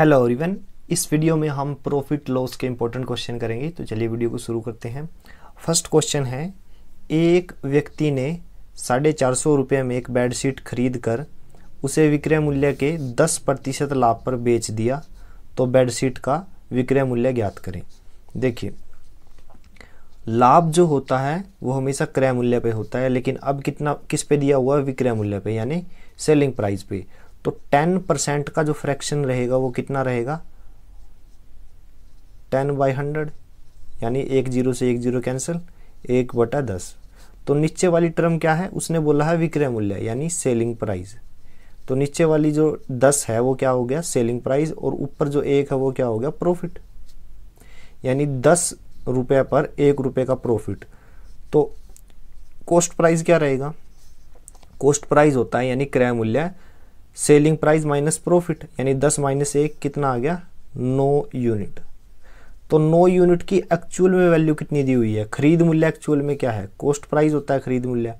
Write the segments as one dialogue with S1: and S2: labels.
S1: hello everyone इस video में हम प्रॉफिट लॉस के इम्पोर्टेंट क्वेश्चन करेंगे तो चलिए वीडियो को शुरू करते हैं फर्स्ट क्वेश्चन है एक व्यक्ति ने साढ़े चार सौ रुपये में एक बेडशीट खरीद कर उसे विक्रय मूल्य के दस प्रतिशत लाभ पर बेच दिया तो बेडशीट का विक्रय मूल्य ज्ञात करें देखिए लाभ जो होता है वो हमेशा क्रय मूल्य पे होता है लेकिन अब कितना किस पे दिया हुआ है विक्रय मूल्य पे यानी सेलिंग प्राइस पे तो टेन परसेंट का जो फ्रैक्शन रहेगा वो कितना रहेगा टेन बाई हंड्रेड यानी एक जीरो से एक जीरो कैंसिल एक बटा दस तो नीचे वाली टर्म क्या है उसने बोला है विक्रय मूल्य यानी सेलिंग प्राइस तो नीचे वाली जो दस है वो क्या हो गया सेलिंग प्राइस और ऊपर जो एक है वो क्या हो गया प्रॉफिट यानी दस रुपये पर एक रुपये का प्रॉफिट तो कॉस्ट प्राइस क्या रहेगा कॉस्ट प्राइस होता है यानी क्रय मूल्य सेलिंग प्राइस माइनस प्रॉफिट यानी दस माइनस एक कितना आ गया नौ यूनिट तो नौ यूनिट की एक्चुअल में वैल्यू कितनी दी हुई है खरीद मूल्य एक्चुअल में क्या है कॉस्ट प्राइस होता है खरीद मूल्य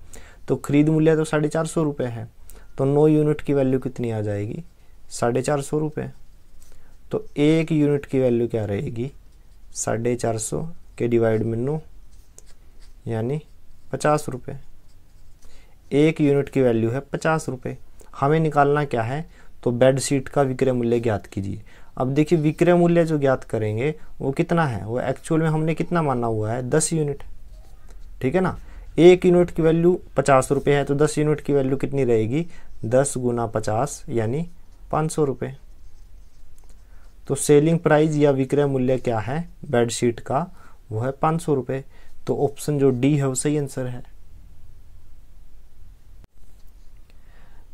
S1: तो खरीद मूल्य तो साढ़े चार सौ रुपये है तो नौ यूनिट की वैल्यू कितनी आ जाएगी साढ़े चार सौ रुपये तो एक यूनिट की वैल्यू क्या रहेगी साढ़े चार सौ के डिवाइड में नो यानी पचास रुपये एक यूनिट की वैल्यू है पचास रुपये हमें निकालना क्या है तो बेड शीट का विक्रय मूल्य ज्ञात कीजिए अब देखिए विक्रय मूल्य जो ज्ञात करेंगे वो कितना है वो एक्चुअल में हमने कितना माना हुआ है दस यूनिट ठीक है ना एक यूनिट की वैल्यू पचास रुपये है तो दस यूनिट की वैल्यू कितनी रहेगी दस गुना पचास यानी पाँच सौ रुपये तो सेलिंग प्राइस या विक्रय मूल्य क्या है बेडशीट का वो है पाँच सौ रुपये तो ऑप्शन जो डी है वो सही आंसर है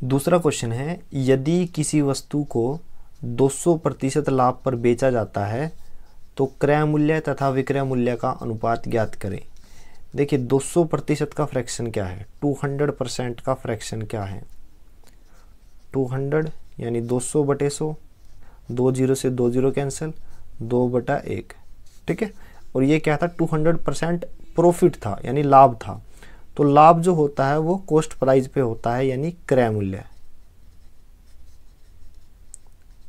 S1: दूसरा क्वेश्चन है यदि किसी वस्तु को 200 प्रतिशत लाभ पर बेचा जाता है तो क्रय मूल्य तथा विक्रय मूल्य का अनुपात ज्ञात करें देखिए 200 प्रतिशत का फ्रैक्शन क्या है 200 परसेंट का फ्रैक्शन क्या है 200 यानी 200 बटे सौ दो जीरो से दो जीरो कैंसिल दो बटा एक ठीक है और ये क्या था 200 परसेंट प्रॉफिट था यानी लाभ था तो लाभ जो होता है वो कोस्ट प्राइस पे होता है यानी क्रय मूल्य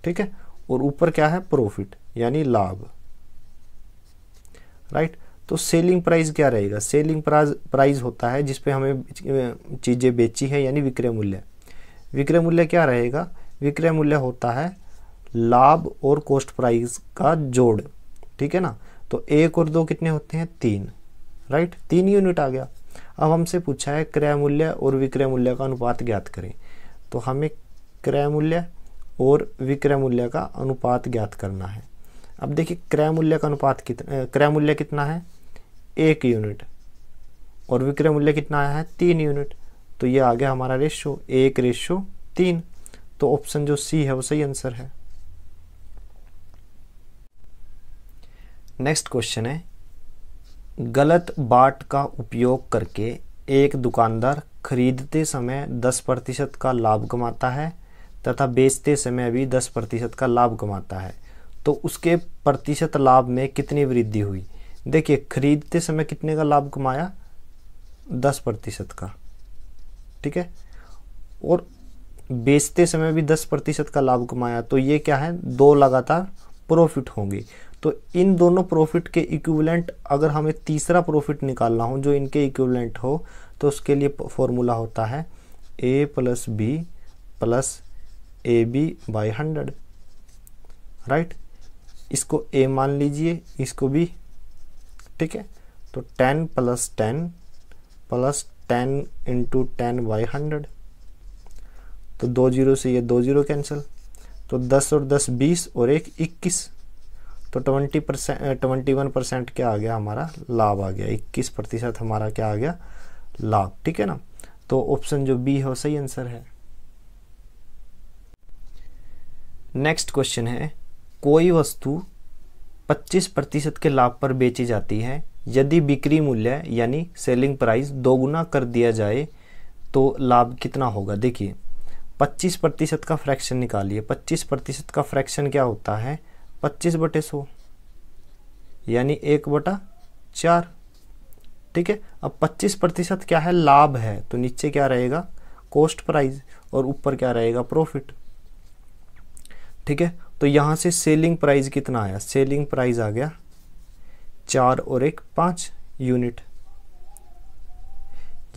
S1: ठीक है और ऊपर क्या है प्रॉफिट यानी लाभ राइट तो सेलिंग प्राइस क्या रहेगा सेलिंग प्राइस होता है जिसपे हमें चीज़ें बेची है यानी विक्रय मूल्य विक्रय मूल्य क्या रहेगा विक्रय मूल्य होता है लाभ और कॉस्ट प्राइस का जोड़ ठीक है ना तो एक और दो कितने होते हैं तीन राइट तीन यूनिट आ गया अब हमसे पूछा है क्रय मूल्य और विक्रय मूल्य का अनुपात ज्ञात करें तो हमें क्रय मूल्य और विक्रय मूल्य का अनुपात ज्ञात करना है अब देखिए क्रय मूल्य का अनुपात कितना क्रय मूल्य कितना है एक यूनिट और विक्रय मूल्य कितना आया है तीन यूनिट तो ये आ गया हमारा रेशो एक रेशो तीन तो ऑप्शन जो सी है वो सही आंसर है नेक्स्ट क्वेश्चन है गलत बाट का उपयोग करके एक दुकानदार खरीदते समय 10 प्रतिशत का लाभ कमाता है तथा बेचते समय भी 10 प्रतिशत का लाभ कमाता है तो उसके प्रतिशत लाभ में कितनी वृद्धि हुई देखिए खरीदते समय कितने का लाभ कमाया 10 प्रतिशत का ठीक है और बेचते समय भी 10 प्रतिशत का लाभ कमाया तो ये क्या है दो लगातार प्रॉफिट होंगी तो इन दोनों प्रॉफिट के इक्विवेलेंट अगर हमें तीसरा प्रॉफिट निकालना हो जो इनके इक्विवेलेंट हो तो उसके लिए फॉर्मूला होता है A plus B plus A B by hundred right इसको ए मान लीजिए इसको भी ठीक है तो ten plus ten plus ten into ten by hundred तो दो जीरो से ये दो जीरो कैंसिल तो दस और दस बीस और एक इक्कीस तो twenty percent twenty one percent क्या आ गया हमारा लाभ आ गया इक्कीस प्रतिशत हमारा क्या आ गया लाभ ठीक है ना तो ऑप्शन जो बी है वो सही आंसर है नेक्स्ट क्वेश्चन है कोई वस्तु 25 प्रतिशत के लाभ पर बेची जाती है यदि बिक्री मूल्य यानी सेलिंग प्राइस दोगुना कर दिया जाए तो लाभ कितना होगा देखिए 25 प्रतिशत का फ्रैक्शन निकालिए 25 प्रतिशत का फ्रैक्शन क्या होता है पच्चीस बटे सौ यानी एक बटा चार ठीक है अब पच्चीस प्रतिशत क्या है लाभ है तो नीचे क्या रहेगा कॉस्ट प्राइस और ऊपर क्या रहेगा प्रॉफिट ठीक है तो यहां से सेलिंग प्राइस कितना आया सेलिंग प्राइस आ गया चार और एक पांच यूनिट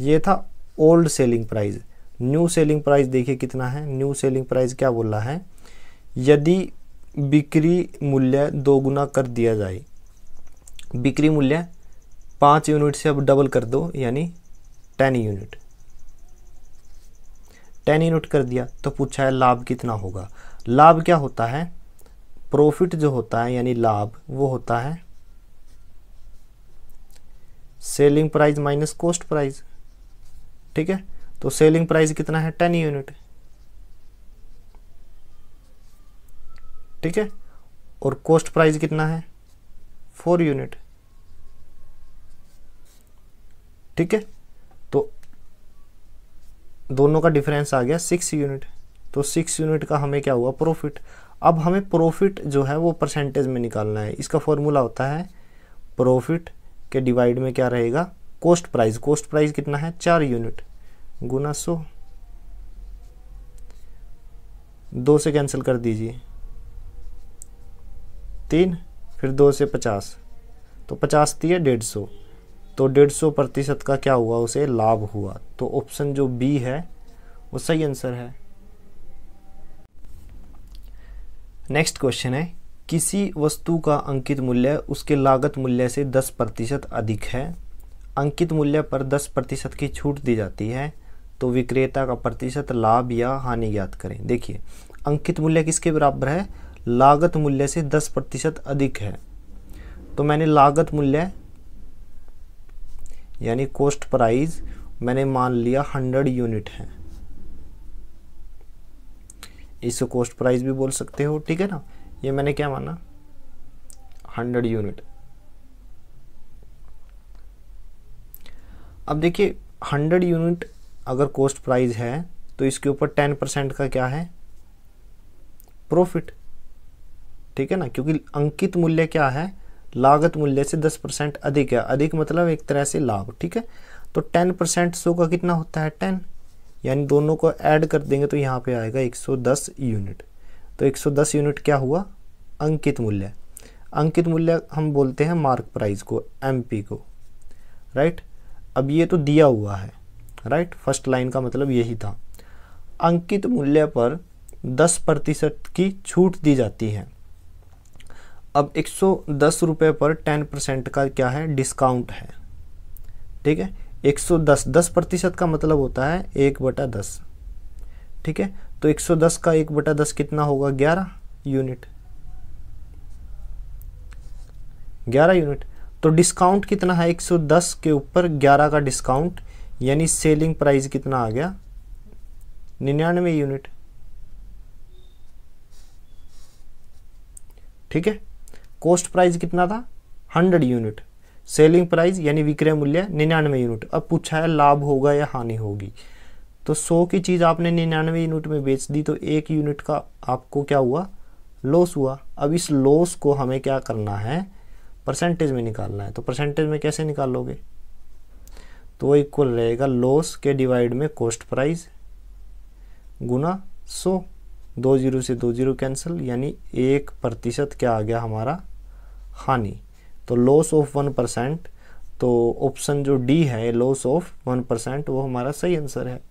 S1: ये था old selling price new selling price देखिए कितना है न्यू सेलिंग प्राइस क्या बोल रहा है यदि बिक्री मूल्य दोगुना कर दिया जाए बिक्री मूल्य पाँच यूनिट से अब डबल कर दो यानी टेन यूनिट टेन यूनिट कर दिया तो पूछा है लाभ कितना होगा लाभ क्या होता है प्रॉफिट जो होता है यानी लाभ वो होता है selling price minus cost price ठीक है तो सेलिंग प्राइस कितना है टेन यूनिट ठीक है और कॉस्ट प्राइस कितना है फोर यूनिट ठीक है तो दोनों का डिफरेंस आ गया सिक्स यूनिट तो सिक्स यूनिट का हमें क्या हुआ प्रॉफिट अब हमें प्रॉफिट जो है वो परसेंटेज में निकालना है इसका फॉर्मूला होता है प्रॉफिट के डिवाइड में क्या रहेगा कोस्ट प्राइस कॉस्ट प्राइस कितना है चार यूनिट गुना सो दो से कैंसिल कर दीजिए तीन फिर दो से पचास तो पचास है डेढ़ सौ तो डेढ़ सौ प्रतिशत का क्या हुआ उसे लाभ हुआ तो ऑप्शन जो बी है वो सही आंसर है नेक्स्ट क्वेश्चन है किसी वस्तु का अंकित मूल्य उसके लागत मूल्य से दस प्रतिशत अधिक है अंकित मूल्य पर दस प्रतिशत की छूट दी जाती है तो विक्रेता का प्रतिशत लाभ या हानि ज्ञात करें देखिए अंकित मूल्य किसके बराबर है लागत मूल्य से 10 प्रतिशत अधिक है तो मैंने लागत मूल्य यानी कोस्ट प्राइस मैंने मान लिया 100 यूनिट है इसे कोस्ट प्राइस भी बोल सकते हो ठीक है ना ये मैंने क्या माना 100 यूनिट अब देखिए 100 यूनिट अगर कोस्ट प्राइस है तो इसके ऊपर 10 परसेंट का क्या है प्रॉफिट ठीक है ना क्योंकि अंकित मूल्य क्या है लागत मूल्य से दस परसेंट अधिक है अधिक मतलब एक तरह से लाभ ठीक है तो टेन परसेंट सो का कितना होता है टेन यानी दोनों को ऐड कर देंगे तो यहाँ पे आएगा एक सौ दस यूनिट तो एक सौ दस यूनिट क्या हुआ अंकित मूल्य अंकित मूल्य हम बोलते हैं मार्क प्राइस को पी को राइट अब ये तो दिया हुआ है राइट फर्स्ट लाइन का मतलब यही था अंकित मूल्य पर दस प्रतिशत की छूट दी जाती है अब एक सौ दस रुपये पर टेन परसेंट का क्या है डिस्काउंट है ठीक है एक सौ दस दस प्रतिशत का मतलब होता है एक बटा दस ठीक है तो एक सौ दस का एक बटा दस कितना होगा ग्यारह यूनिट ग्यारह यूनिट तो डिस्काउंट कितना है 110 के ऊपर 11 का डिस्काउंट यानी सेलिंग प्राइस कितना आ गया निन्यानवे यूनिट ठीक है कॉस्ट प्राइस कितना था हंड्रेड यूनिट सेलिंग प्राइस यानी विक्रय मूल्य निन्यानवे यूनिट अब पूछा है लाभ होगा या हानि होगी तो सौ की चीज़ आपने निन्यानवे यूनिट में बेच दी तो एक यूनिट का आपको क्या हुआ लॉस हुआ अब इस लॉस को हमें क्या करना है परसेंटेज में निकालना है तो परसेंटेज में कैसे निकालोगे तो वो इक्वल रहेगा लॉस के डिवाइड में कॉस्ट प्राइस गुना सौ दो जीरो से दो जीरो कैंसिल यानी एक प्रतिशत क्या आ गया हमारा हानि तो लॉस ऑफ वन परसेंट तो ऑप्शन जो डी है लॉस ऑफ वन परसेंट वो हमारा सही आंसर है